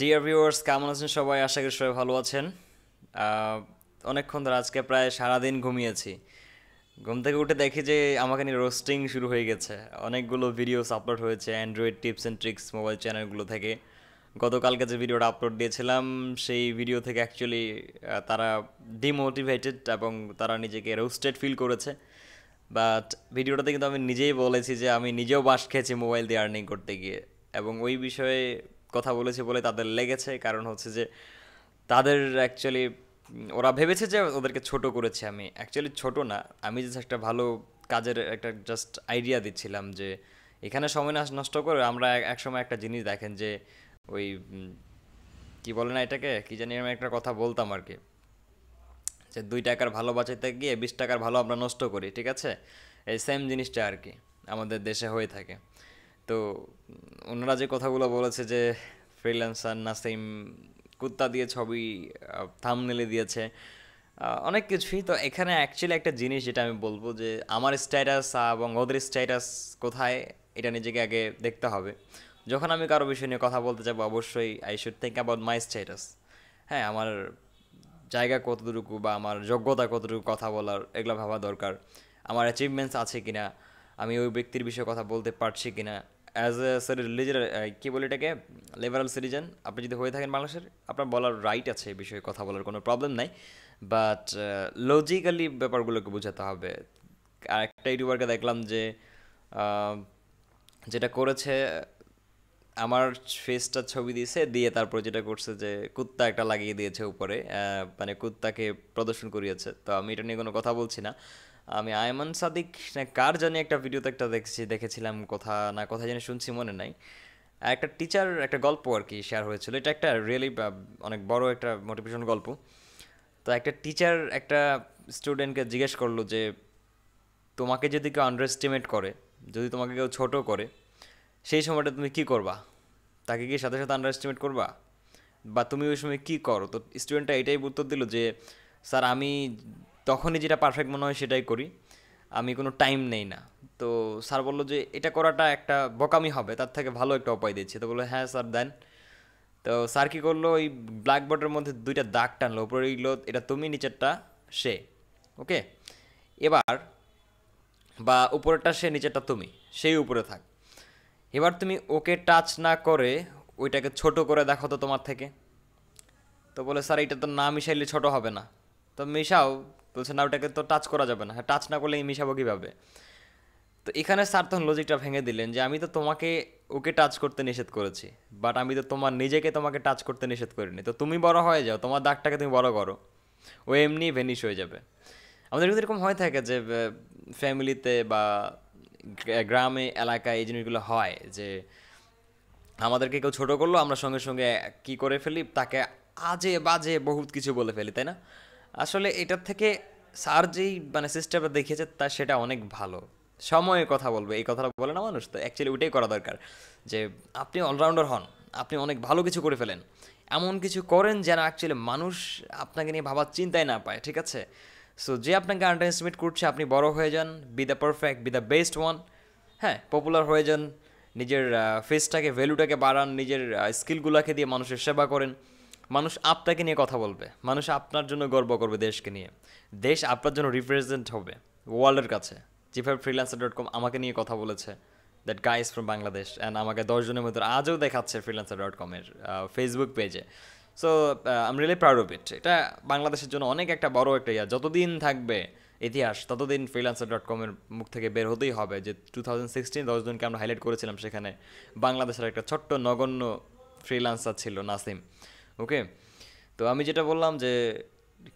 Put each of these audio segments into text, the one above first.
dear viewers কেমন আছেন সবাই আশা করি সবাই ভালো আছেন অনেকক্ষণ ধরে আজকে প্রায় সারাদিন ঘুমিয়েছি ঘুম থেকে উঠে দেখি যে আমাকে নিয়ে রোস্টিং শুরু হয়ে গেছে অনেকগুলো ভিডিওস আপলোড হয়েছে android tips and tricks mobile চ্যানেলগুলো থেকে গতকালকে যে ভিডিওটা আপলোড দিয়েছিলাম সেই ভিডিও থেকে অ্যাকচুয়ালি তারা ডিমোটিভেটেড এবং তারা নিজেকে রোস্টেড ফিল করেছে বাট ভিডিওটাতে কিন্তু আমি নিজেই বলেছি যে আমি নিজেও বাস খেয়েছি মোবাইল দিয়ে আর্নিং করতে গিয়ে এবং ওই বিষয়ে কথা বলেছি বলে তাদের লেগেছে কারণ হচ্ছে যে তাদের অ্যাকচুয়ালি ওরা ভেবেছে যে ওদেরকে ছোট করেছি আমি অ্যাকচুয়ালি ছোট না আমি যে একটা ভালো কাজের একটা জাস্ট আইডিয়া দিচ্ছিলাম যে এখানে সময় নষ্ট করে আমরা একসময় একটা জিনিস দেখেন যে ওই কি বলে না এটাকে কী জানি আমি একটা কথা বলতাম আর কি যে দুই টাকার ভালো বাঁচাতে গিয়ে বিশ টাকার ভালো আমরা নষ্ট করি ঠিক আছে এই সেম জিনিসটা আর কি আমাদের দেশে হয়ে থাকে তো ওনারা যে কথাগুলো বলেছে যে ফ্রিল্যান্সার নাসিম কুত্তা দিয়ে ছবি থামনেলে দিয়েছে অনেক কিছুই তো এখানে অ্যাকচুয়ালি একটা জিনিস যেটা আমি বলবো যে আমার স্ট্যাটাস এবং ওদের স্ট্যাটাস কোথায় এটা নিজেকে আগে দেখতে হবে যখন আমি কারো বিষয় নিয়ে কথা বলতে যাবো অবশ্যই I should think about my status হ্যাঁ আমার জায়গা কতটুকু বা আমার যোগ্যতা কতটুকু কথা বলার এগুলো ভাবা দরকার আমার অ্যাচিভমেন্টস আছে কিনা আমি ওই ব্যক্তির বিষয়ে কথা বলতে পারছি কি না অ্যাজ এ সরি রিলিজের কী বলি এটাকে লেবারাল সিটিজেন আপনি যদি হয়ে থাকেন বাংলাদেশের আপনার বলার রাইট আছে এই বিষয়ে কথা বলার কোনো প্রবলেম নাই বাট লজিক্যালি uh, ব্যাপারগুলোকে বোঝাতে হবে আর একটা ইউটিউবারকে দেখলাম যে যেটা করেছে আমার ফেসটা ছবি দিয়েছে দিয়ে তারপর যেটা করছে যে কুত্তা একটা লাগিয়ে দিয়েছে উপরে মানে কুত্তাকে প্রদর্শন করিয়েছে তো আমি এটা নিয়ে কোনো কথা বলছি না আমি আয়মান সাদিক কার জানি একটা ভিডিওতে একটা দেখছি দেখেছিলাম কথা না কথা জানি শুনছি মনে নাই একটা টিচার একটা গল্প আর কি শেয়ার হয়েছিল এটা একটা রিয়েলি অনেক বড় একটা মোটিভেশন গল্প তো একটা টিচার একটা স্টুডেন্টকে জিজ্ঞেস করলো যে তোমাকে যদি কেউ আন্ডারএস্টিমেট করে যদি তোমাকে কেউ ছোটো করে সেই সময়টা তুমি কি করবা তাকে কি সাথে সাথে আন্ডারএস্টিমেট করবা বা তুমি ওই সময় কী করো তো স্টুডেন্টটা এটাই উত্তর দিল যে স্যার আমি তখনই যেটা পারফেক্ট মনে হয় সেটাই করি আমি কোনো টাইম নেই না তো স্যার বললো যে এটা করাটা একটা বকামি হবে তার থেকে ভালো একটা উপায় দিচ্ছে তো বললো হ্যাঁ স্যার দেন তো স্যার কী করলো ওই ব্ল্যাকবোর্ডের মধ্যে দুইটা দাগ টানলো উপরে এগুলো এটা তুমি নিচেরটা সে ওকে এবার বা উপরেরটা সে নিচেরটা তুমি সেই উপরে থাক এবার তুমি ওকে টাচ না করে ওইটাকে ছোট করে দেখো তো তোমার থেকে তো বলে স্যার এটা তো না মিশাইলে ছোট হবে না তো মিশাও বলছে না ওটাকে তো টাচ করা যাবে না হ্যাঁ টাচ না করলে মিশাবো কীভাবে তো এখানে স্যার তখন লজিকটা ভেঙে দিলেন যে আমি তো তোমাকে ওকে টাচ করতে নিষেধ করেছি বাট আমি তো তোমার নিজেকে তোমাকে টাচ করতে নিষেধ করিনি তো তুমি বড় হয়ে যাও তোমার দাগটাকে তুমি বড় করো ও এমনি ভেনিশ হয়ে যাবে আমাদের কিন্তু এরকম হয়ে থাকে যে ফ্যামিলিতে বা গ্রামে এলাকায় এই জিনিসগুলো হয় যে আমাদেরকে কেউ ছোটো করলো আমরা সঙ্গে সঙ্গে কী করে ফেলি তাকে আজে বাজে বহুত কিছু বলে ফেলি তাই না আসলে এটার থেকে স্যার যেই মানে সিস্টেমটা দেখিয়েছে তা সেটা অনেক ভালো সময়ে কথা বলবে এই কথাটা বলে না মানুষ তো অ্যাকচুয়ালি ওইটাই করা দরকার যে আপনি অলরাউন্ডার হন আপনি অনেক ভালো কিছু করে ফেলেন এমন কিছু করেন যেন অ্যাকচুয়ালি মানুষ আপনাকে নিয়ে ভাবার চিন্তায় না পায় ঠিক আছে সো যে আপনাকে আন্ডারস্টিমেট করছে আপনি বড় হয়ে যান be the perfect be the best one হ্যাঁ পপুলার হয়ে যান নিজের ফেসটাকে ভ্যালুটাকে বাড়ান নিজের স্কিলগুলোকে দিয়ে মানুষের সেবা করেন মানুষ আপনাকে নিয়ে কথা বলবে মানুষ আপনার জন্য গর্ব করবে দেশকে নিয়ে দেশ আপনার জন্য রিপ্রেজেন্ট হবে ওয়ার্ল্ডের কাছে যেভাবে ফ্রিল্যান্সার ডট কম আমাকে নিয়ে কথা বলেছে that guys from Bangladesh and আমাকে দশজনের মধ্যে আজও দেখাচ্ছে ফ্রিল্যান্সার ডট কমের ফেসবুক পেজে so I'm really proud of it এটা বাংলাদেশের জন্য অনেক একটা বড় একটা ইয়া যতদিন থাকবে ইতিহাস ততদিন ফ্রিল্যান্সার ডট কমের মুখ থেকে বের হতেই হবে যে টু থাউজেন্ড সিক্সটিন দশজনকে আমরা হাইলাইট করেছিলাম সেখানে বাংলাদেশের একটা ছোট্ট নগণ্য ফ্রিল্যান্সার ছিল নাসিম ওকে তো আমি যেটা বললাম যে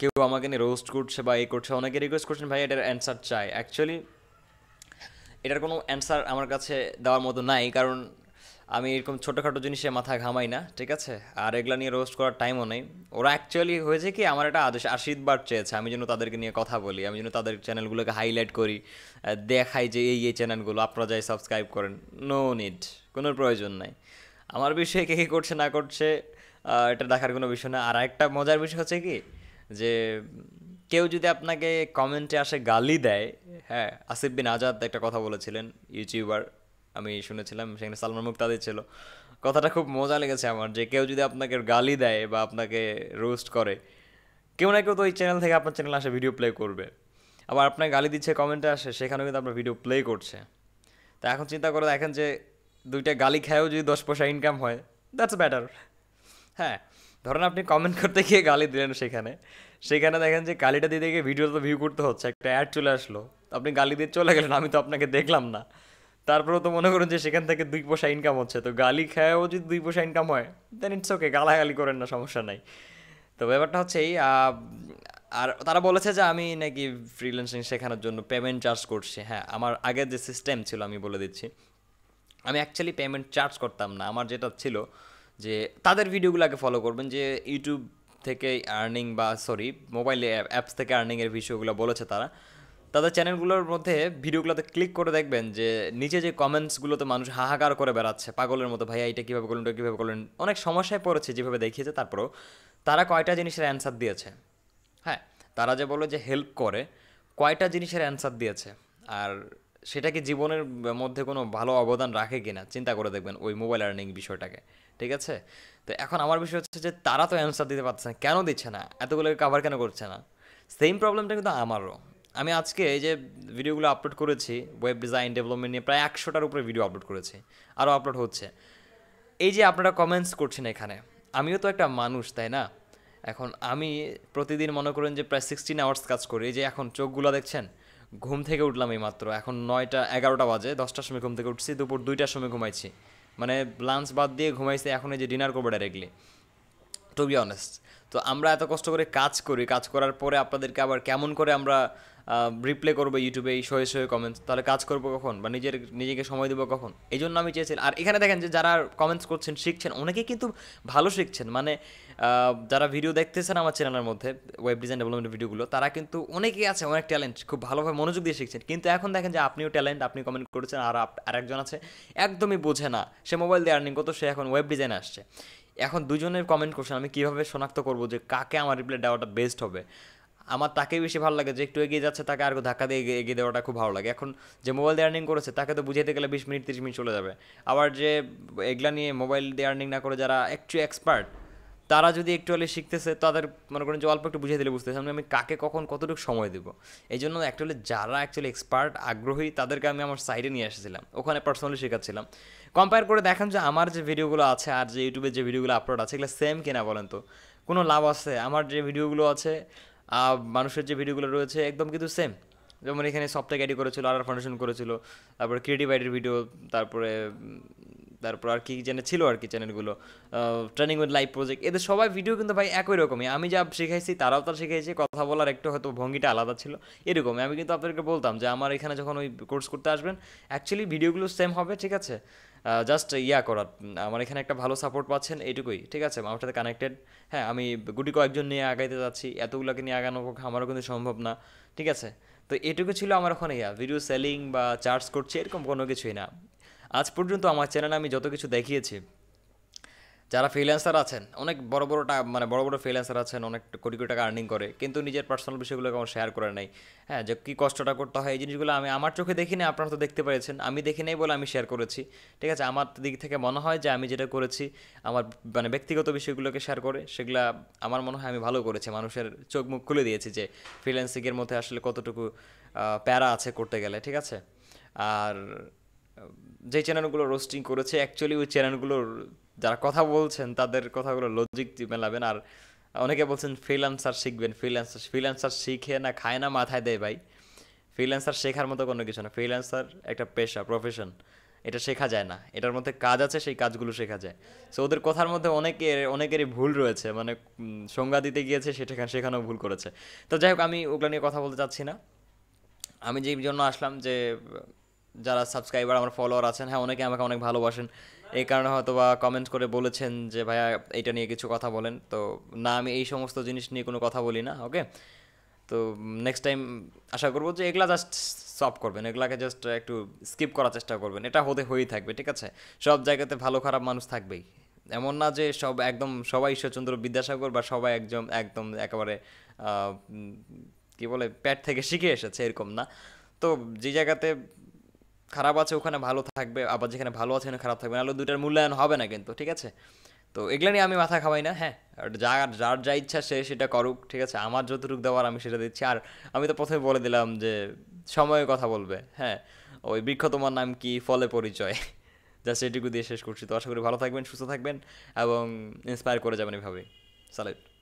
কেউ আমাকে নিয়ে রোস্ট করছে বা এ করছে অনেকে রিকোয়েস্ট করছেন ভাই এটার অ্যান্সার চাই অ্যাকচুয়ালি এটার কোনো অ্যান্সার আমার কাছে দেওয়ার মতো নাই কারণ আমি এরকম ছোটোখাটো জিনিসে মাথা ঘামাই না ঠিক আছে আর এগুলো নিয়ে রোস্ট করার টাইমও নেই ওরা অ্যাকচুয়ালি হয়েছে কি আমার একটা আদেশ আশীর্বাদ চেয়েছে আমি যেন তাদেরকে নিয়ে কথা বলি আমি যেন তাদের চ্যানেলগুলোকে হাইলাইট করি দেখাই যে এই এই চ্যানেলগুলো আপনারা যাই সাবস্ক্রাইব করেন নো নিড কোনো প্রয়োজন নাই আমার বিষয়ে কে কে করছে না করছে এটা দেখার কোনো বিষয় না আর একটা মজার বিষয় হচ্ছে কি যে কেউ যদি আপনাকে কমেন্টে আসে গালি দেয় হ্যাঁ আসিফ বিন আজাদ একটা কথা বলেছিলেন ইউটিউবার আমি শুনেছিলাম সেখানে সালমান মুক্তাদের ছিল কথাটা খুব মজা লেগেছে আমার যে কেউ যদি আপনাকে গালি দেয় বা আপনাকে রোস্ট করে কেউ না কেউ তো ওই চ্যানেল থেকে আপনার চ্যানেল আসে ভিডিও প্লে করবে আবার আপনার গালি দিচ্ছে কমেন্টে আসে সেখানেও কিন্তু আপনার ভিডিও প্লে করছে তা এখন চিন্তা করে দেখেন যে দুইটা গালি খেয়েও যদি দশ পয়সা ইনকাম হয় দ্যাটস ব্যাটার হ্যাঁ ধরেন আপনি কমেন্ট করতে গিয়ে গালি দিলেন সেখানে সেখানে দেখেন যে গালিটা দিতে গিয়ে ভিডিও তো ভিউ করতে হচ্ছে একটা অ্যাড চলে আসলো আপনি গালি দিয়ে চলে গেলেন আমি তো আপনাকে দেখলাম না তারপরেও তো মনে করুন যে সেখান থেকে দুই পয়সা ইনকাম হচ্ছে তো গালি খেয়েও যদি দুই পয়সা ইনকাম হয় দেন ইটস ওকে গালাগালি করেন না সমস্যা নাই তো ব্যাপারটা হচ্ছে এই আর তারা বলেছে যে আমি নাকি ফ্রিল্যান্সিং শেখানোর জন্য পেমেন্ট চার্জ করছি হ্যাঁ আমার আগের যে সিস্টেম ছিল আমি বলে দিচ্ছি আমি অ্যাকচুয়ালি পেমেন্ট চার্জ করতাম না আমার যেটা ছিল যে তাদের ভিডিওগুলোকে ফলো করবেন যে ইউটিউব থেকে আর্নিং বা সরি মোবাইল অ্যাপস থেকে আর্নিংয়ের বিষয়গুলো বলেছে তারা তাদের চ্যানেলগুলোর মধ্যে ভিডিওগুলোতে ক্লিক করে দেখবেন যে নিচে যে কমেন্টসগুলোতে মানুষ হাহাকার করে বেড়াচ্ছে পাগলের মতো ভাইয়া এটা কীভাবে করলেন এটা কীভাবে করলেন অনেক সমস্যায় পড়েছে যেভাবে দেখিয়েছে তারপরও তারা কয়টা জিনিসের অ্যান্সার দিয়েছে হ্যাঁ তারা যে বলো যে হেল্প করে কয়টা জিনিসের অ্যান্সার দিয়েছে আর সেটা কি জীবনের মধ্যে কোনো ভালো অবদান রাখে কি না চিন্তা করে দেখবেন ওই মোবাইল আর্নিং বিষয়টাকে ঠিক আছে তো এখন আমার বিষয় হচ্ছে যে তারা তো অ্যান্সার দিতে পারছে না কেন দিচ্ছে না এতগুলো কাভার কেন করছে না সেম প্রবলেমটা কিন্তু আমারও আমি আজকে এই যে ভিডিওগুলো আপলোড করেছি ওয়েব ডিজাইন ডেভেলপমেন্ট নিয়ে প্রায় একশোটার উপরে ভিডিও আপলোড করেছি আরও আপলোড হচ্ছে এই যে আপনারা কমেন্টস করছেন এখানে আমিও তো একটা মানুষ তাই না এখন আমি প্রতিদিন মনে করেন যে প্রায় সিক্সটিন আওয়ার্স কাজ করি এই যে এখন চোখগুলো দেখছেন ঘুম থেকে উঠলাম এই মাত্র এখন নয়টা এগারোটা বাজে দশটার সময় ঘুম থেকে উঠছি দুপুর দুইটার সময় ঘুমাইছি মানে লাঞ্চ বাদ দিয়ে ঘুমাইছি এখন এই যে ডিনার করবো ডাইরেক্টলি টু বি অনেস্ট তো আমরা এত কষ্ট করে কাজ করি কাজ করার পরে আপনাদেরকে আবার কেমন করে আমরা রিপ্লে করবো ইউটিউবে এই শোয়ে শোয়ে কমেন্টস তাহলে কাজ করবো কখন বা নিজের নিজেকে সময় দেবো কখন এই জন্য আমি চেয়েছি আর এখানে দেখেন যে যারা কমেন্টস করছেন শিখছেন অনেকেই কিন্তু ভালো শিখছেন মানে যারা ভিডিও দেখতেছেন আমার চ্যানেলের মধ্যে ওয়েব ডিজাইন ডেভেলপমেন্ট ভিডিওগুলো তারা কিন্তু অনেকেই আছে অনেক ট্যালেন্ট খুব ভালোভাবে মনোযোগ দিয়ে শিখছেন কিন্তু এখন দেখেন যে আপনিও ট্যালেন্ট আপনি কমেন্ট করেছেন আর আরেকজন আছে একদমই বোঝে না সে মোবাইল দিয়ে আর্নিং করতো সে এখন ওয়েব ডিজাইন আসছে এখন দুজনের কমেন্ট করছেন আমি কীভাবে শনাক্ত করব যে কাকে আমার রিপ্লাই দেওয়াটা বেস্ট হবে আমার তাকেই বেশি ভালো লাগে যে একটু এগিয়ে যাচ্ছে তাকে আর ধাক্কা দিয়ে এগিয়ে দেওয়াটা খুব ভালো লাগে এখন যে মোবাইল দিয়ে আর্নিং করেছে তাকে তো বুঝাইতে গেলে বিশ মিনিট তিরিশ মিনিট চলে যাবে আবার যে এগুলা নিয়ে মোবাইল দিয়ে আর্নিং না করে যারা একটু এক্সপার্ট তারা যদি একটুয়ালি শিখতেছে তাদের মনে করেন যে অল্প একটু বুঝিয়ে দিলে বুঝতেছে আমি আমি কাকে কখন কতটুকু সময় দেবো এই জন্য অ্যাকচুয়ালি যারা অ্যাকচুয়ালি এক্সপার্ট আগ্রহী তাদেরকে আমি আমার সাইডে নিয়ে এসেছিলাম ওখানে পার্সোনালি শেখাচ্ছিলাম কম্পেয়ার করে দেখেন যে আমার যে ভিডিওগুলো আছে আর যে ইউটিউবে যে ভিডিওগুলো আপলোড আছে এগুলো সেম কিনা বলেন তো কোনো লাভ আছে আমার যে ভিডিওগুলো আছে মানুষের যে ভিডিওগুলো রয়েছে একদম কিন্তু সেম যেমন এখানে সফটওয়্যার আইডি করেছিল আর ফাউন্ডেশন করেছিল তারপরে ক্রিয়েটিভ আইডির ভিডিও তারপরে তারপর আর কি চ্যানেল ছিল আর কি চ্যানেলগুলো ট্রেনিং উইথ লাইভ প্রজেক্ট এদের সবাই ভিডিও কিন্তু ভাই একই রকমই আমি যা শিখাইছি তারাও তার শিখাইছি কথা বলার একটু হয়তো ভঙ্গিটা আলাদা ছিল এরকমই আমি কিন্তু আপনাদেরকে বলতাম যে আমার এখানে যখন ওই কোর্স করতে আসবেন অ্যাকচুয়ালি ভিডিওগুলো সেম হবে ঠিক আছে জাস্ট ইয়া করার আমার এখানে একটা ভালো সাপোর্ট পাচ্ছেন এটুকুই ঠিক আছে আমার সাথে কানেক্টেড হ্যাঁ আমি গুটি কয়েকজন নিয়ে আগাইতে যাচ্ছি এতগুলোকে নিয়ে আগানো আমারও কিন্তু সম্ভব না ঠিক আছে তো এটুকু ছিল আমার ওখানে ইয়া ভিডিও সেলিং বা চার্জ করছি এরকম কোনো কিছুই না আজ পর্যন্ত আমার চ্যানেলে আমি যত কিছু দেখিয়েছি যারা ফ্রিল্যান্সার আছেন অনেক বড় বড় মানে বড় বড় ফ্রিল্যান্সার আছেন অনেক কোটি কোটি টাকা আর্নিং করে কিন্তু নিজের পার্সোনাল বিষয়গুলো কেমন শেয়ার করে নাই হ্যাঁ যে কী কষ্টটা করতে হয় এই জিনিসগুলো আমি আমার চোখে দেখি আপনারা তো দেখতে পেরেছেন আমি দেখি নেই বলে আমি শেয়ার করেছি ঠিক আছে আমার দিক থেকে মনে হয় যে আমি যেটা করেছি আমার মানে ব্যক্তিগত বিষয়গুলোকে শেয়ার করে সেগুলো আমার মনে হয় আমি ভালো করেছি মানুষের চোখ মুখ খুলে দিয়েছি যে ফ্রিল্যান্সিংয়ের মধ্যে আসলে কতটুকু প্যারা আছে করতে গেলে ঠিক আছে আর যে চ্যানেলগুলো রোস্টিং করেছে অ্যাকচুয়ালি ওই চ্যানেলগুলোর যারা কথা বলছেন তাদের কথাগুলো লজিক মেলাবেন আর অনেকে বলছেন ফ্রিল্যান্সার শিখবেন ফ্রিল্যান্সার ফ্রিল্যান্সার শিখে না খায় না মাথায় দেয় ভাই ফ্রিল্যান্সার শেখার মতো কোনো কিছু না ফ্রিল্যান্সার একটা পেশা প্রফেশন এটা শেখা যায় না এটার মধ্যে কাজ আছে সেই কাজগুলো শেখা যায় সো ওদের কথার মধ্যে অনেকে অনেকেরই ভুল রয়েছে মানে সংজ্ঞা দিতে গিয়েছে সেটা সেখানেও ভুল করেছে তো যাই হোক আমি ওগুলো নিয়ে কথা বলতে চাচ্ছি না আমি যেই জন্য আসলাম যে যারা সাবস্ক্রাইবার আমার ফলোয়ার আছেন হ্যাঁ অনেকে আমাকে অনেক ভালোবাসেন এই কারণে হয়তো বা কমেন্ট করে বলেছেন যে ভাইয়া এটা নিয়ে কিছু কথা বলেন তো না আমি এই সমস্ত জিনিস নিয়ে কোনো কথা বলি না ওকে তো নেক্সট টাইম আশা করবো যে এগুলা জাস্ট সব করবেন এগুলাকে জাস্ট একটু স্কিপ করার চেষ্টা করবেন এটা হতে হয়েই থাকবে ঠিক আছে সব জায়গাতে ভালো খারাপ মানুষ থাকবেই এমন না যে সব একদম সবাই ঈশ্বরচন্দ্র বিদ্যাসাগর বা সবাই একদম একদম একেবারে কী বলে প্যাট থেকে শিখে এসেছে এরকম না তো যে জায়গাতে খারাপ আছে ওখানে ভালো থাকবে আবার যেখানে ভালো আছে ওখানে খারাপ থাকবে নাহলে দুটার মূল্যায়ন হবে না কিন্তু ঠিক আছে তো এগুলো নিয়ে আমি মাথা খাওয়াই না হ্যাঁ যার যার যা ইচ্ছা সে সেটা করুক ঠিক আছে আমার যতটুকু দেওয়ার আমি সেটা দিচ্ছি আর আমি তো প্রথমে বলে দিলাম যে সময়ে কথা বলবে হ্যাঁ ওই বৃক্ষ তোমার নাম কি ফলে পরিচয় জাস্ট এটুকু দিয়ে শেষ করছি তো আশা করি ভালো থাকবেন সুস্থ থাকবেন এবং ইন্সপায়ার করে যাবেন এভাবেই সালেট